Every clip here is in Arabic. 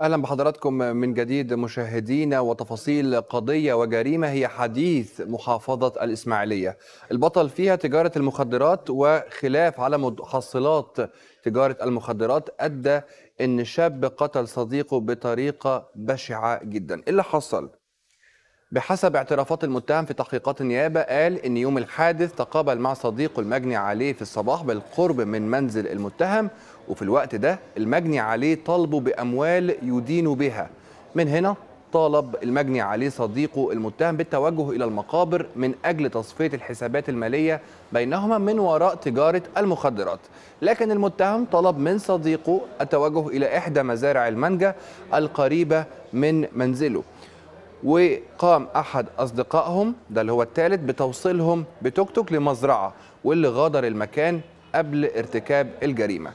اهلا بحضراتكم من جديد مشاهدينا وتفاصيل قضيه وجريمه هي حديث محافظه الاسماعيليه البطل فيها تجاره المخدرات وخلاف على محصلات تجاره المخدرات ادى ان شاب قتل صديقه بطريقه بشعه جدا إيه اللي حصل بحسب اعترافات المتهم في تحقيقات النيابة قال إن يوم الحادث تقابل مع صديقه المجني عليه في الصباح بالقرب من منزل المتهم وفي الوقت ده المجني عليه طالبه بأموال يدين بها من هنا طالب المجني عليه صديقه المتهم بالتوجه إلى المقابر من أجل تصفية الحسابات المالية بينهما من وراء تجارة المخدرات لكن المتهم طلب من صديقه التوجه إلى إحدى مزارع المانجا القريبة من منزله وقام احد اصدقائهم ده اللي هو الثالث بتوصيلهم بتوك توك لمزرعه واللي غادر المكان قبل ارتكاب الجريمه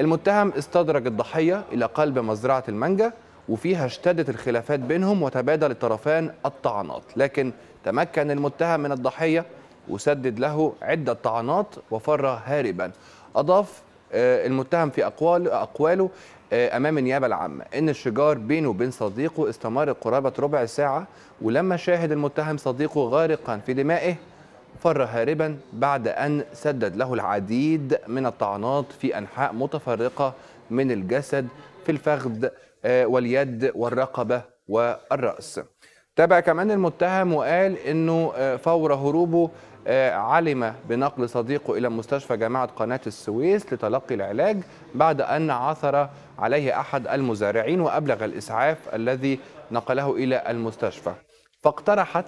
المتهم استدرج الضحيه الى قلب مزرعه المانجا وفيها اشتدت الخلافات بينهم وتبادل الطرفان الطعنات لكن تمكن المتهم من الضحيه وسدد له عده طعنات وفر هاربا اضاف آه، المتهم في أقوال أقواله آه، امام النيابه العامه ان الشجار بينه وبين صديقه استمر قرابه ربع ساعه ولما شاهد المتهم صديقه غارقا في دمائه فر هاربا بعد ان سدد له العديد من الطعنات في انحاء متفرقه من الجسد في الفخذ آه، واليد والرقبه والراس تابع كمان المتهم وقال انه فور هروبه علم بنقل صديقه إلى مستشفى جامعة قناة السويس لتلقي العلاج بعد أن عثر عليه أحد المزارعين وأبلغ الإسعاف الذي نقله إلى المستشفى فاقترحت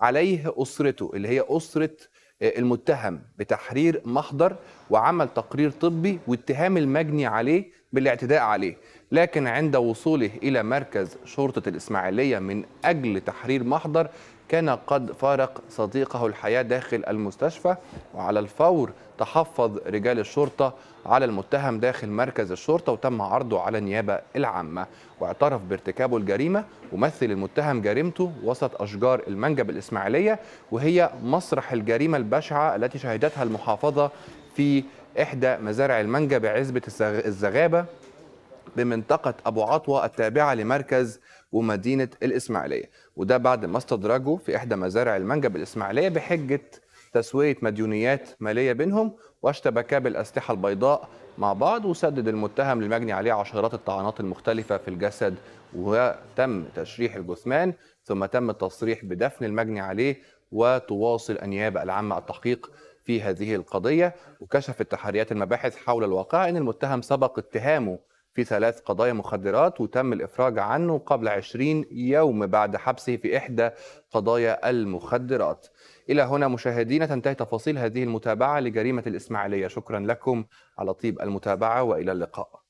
عليه أسرته اللي هي أسرة آه، المتهم بتحرير محضر وعمل تقرير طبي واتهام المجني عليه بالاعتداء عليه لكن عند وصوله إلى مركز شرطة الإسماعيلية من أجل تحرير محضر كان قد فارق صديقه الحياة داخل المستشفى وعلى الفور تحفظ رجال الشرطة على المتهم داخل مركز الشرطة وتم عرضه على النيابة العامة واعترف بارتكابه الجريمة ومثل المتهم جريمته وسط أشجار المنجب الإسماعيلية وهي مسرح الجريمة البشعة التي شهدتها المحافظة في إحدى مزارع المنجب عزبة الزغابة بمنطقة أبو عطوة التابعة لمركز ومدينه الاسماعيليه وده بعد ما استدرجوا في احدى مزارع المانجا بالاسماعيليه بحجه تسويه مديونيات ماليه بينهم واشتبكا بالاسلحه البيضاء مع بعض وسدد المتهم المجني عليه عشرات الطعنات المختلفه في الجسد وتم تشريح الجثمان ثم تم التصريح بدفن المجني عليه وتواصل النيابه العامه التحقيق في هذه القضيه وكشفت تحريات المباحث حول الواقع ان المتهم سبق اتهامه في ثلاث قضايا مخدرات وتم الإفراج عنه قبل 20 يوم بعد حبسه في إحدى قضايا المخدرات إلى هنا مشاهدينا تنتهي تفاصيل هذه المتابعة لجريمة الإسماعيلية شكرا لكم على طيب المتابعة وإلى اللقاء